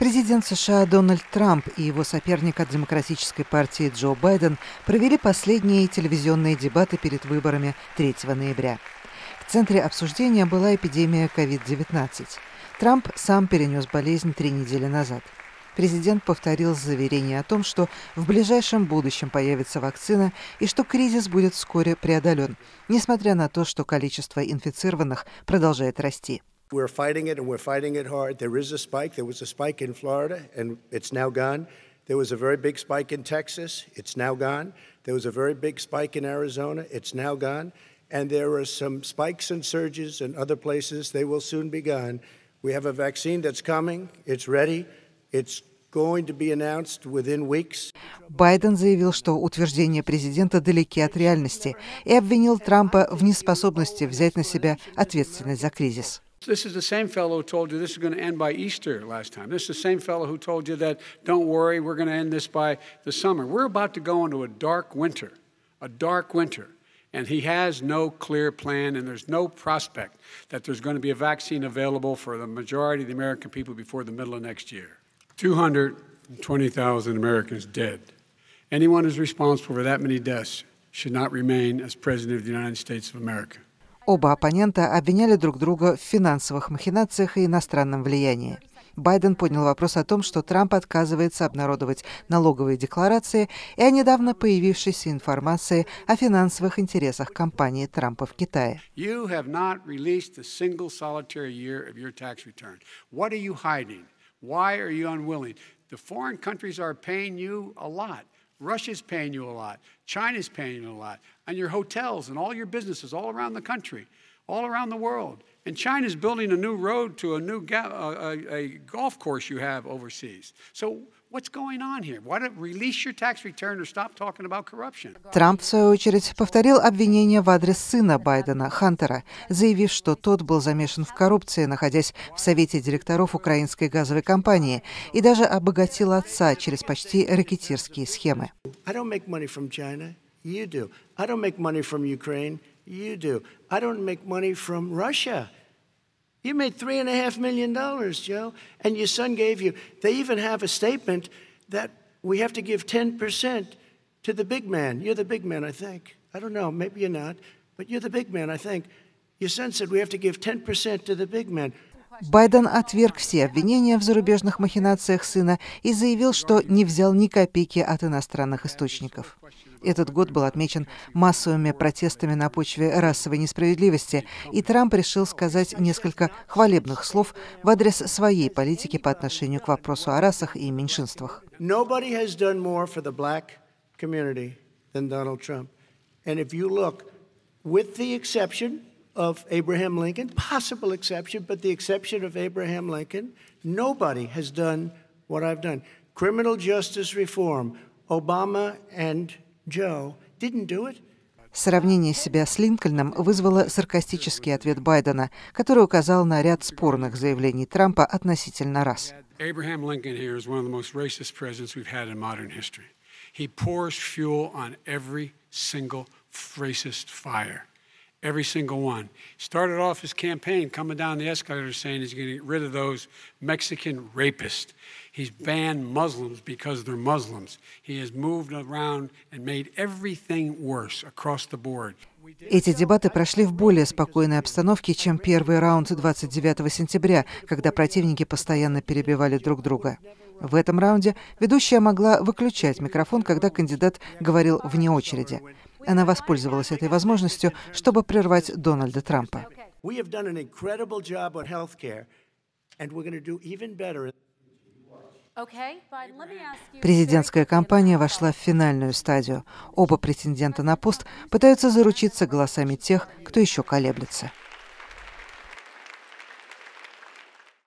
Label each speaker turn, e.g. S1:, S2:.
S1: Президент США Дональд Трамп и его соперник от Демократической партии Джо Байден провели последние телевизионные дебаты перед выборами 3 ноября. В центре обсуждения была эпидемия COVID-19. Трамп сам перенес болезнь три недели назад. Президент повторил заверение о том, что в ближайшем будущем появится вакцина и что кризис будет вскоре преодолен, несмотря на то, что количество инфицированных продолжает расти.
S2: We're fighting it and we're fighting it hard. There is a spike. There was a spike in Florida and it's now gone. There was a very big spike in Texas. It's now gone. There was a very big spike in Arizona. It's now gone. And there are some spikes and surges in other places. They will soon be gone. We have a vaccine that's coming. It's ready. It's
S1: Байден заявил, что утверждения президента далеки от реальности и обвинил Трампа в неспособности взять на себя ответственность за кризис.
S3: This is the same fellow who told you this is going to end by Easter last time. This is the same fellow who told you that, don't worry, we're going to end this by the summer. We're about to go into a dark winter, a dark winter. And he has no clear plan, and there's no prospect that there's going to be a vaccine available for the majority of the American people before the middle of next year. 220,000 Americans dead. Anyone who's responsible for that many deaths should not remain as President of the United States of America.
S1: Оба оппонента обвиняли друг друга в финансовых махинациях и иностранном влиянии. Байден поднял вопрос о том, что Трамп отказывается обнародовать налоговые декларации и о недавно появившейся информации о финансовых интересах компании Трампа в Китае.
S3: The foreign countries are paying you a lot. Russia's paying you a lot. China's paying you a lot. And your hotels and all your businesses all around the country, all around the world. And China's building a new road to a new ga- a, a, a golf course you have overseas. So Трамп, в
S1: свою очередь, повторил обвинение в адрес сына Байдена, Хантера, заявив, что тот был замешан в коррупции, находясь в Совете директоров украинской газовой компании, и даже обогатил отца через почти ракетирские схемы.
S2: You do. I don't make money from Ukraine. You do. I don't make money from Russia. You made three and a half million dollars, Joe, and your son gave you. They even have a statement that we have to give 10% to the big man. You're the big man, I think. I don't know, maybe you're not, but you're the big man, I think. Your son said we have to give 10% to the big man.
S1: Байден отверг все обвинения в зарубежных махинациях сына и заявил, что не взял ни копейки от иностранных источников. Этот год был отмечен массовыми протестами на почве расовой несправедливости, и Трамп решил сказать несколько хвалебных слов в адрес своей политики по отношению к вопросу о расах и меньшинствах.
S2: And if you look, with the exception of Abraham Lincoln, possible exception, but the exception of Abraham Lincoln, nobody has done what I've done. Criminal justice reform, Obama and Joe didn't do it.
S1: Сравнение себя с Линкольном вызвало саркастический ответ Байдена, который указал на ряд спорных заявлений Трампа относительно рас.
S3: Abraham Lincoln here is one of the most racist presidents we've had in modern history. He pours fuel on every single racist fire. Every single one. Started off his campaign coming down the escalator saying he's going to get rid of those Mexican rapists. He's banned Muslims because they're Muslims. He has moved around and made everything worse across the board.
S1: Эти дебаты прошли в более спокойной обстановке, чем первый раунд 29 сентября, когда противники постоянно перебивали друг друга. В этом раунде ведущая могла выключать микрофон, когда кандидат говорил вне очереди. Она воспользовалась этой возможностью, чтобы прервать Дональда Трампа. Президентская кампания вошла в финальную стадию. Оба претендента на пост пытаются заручиться голосами тех, кто еще колеблется.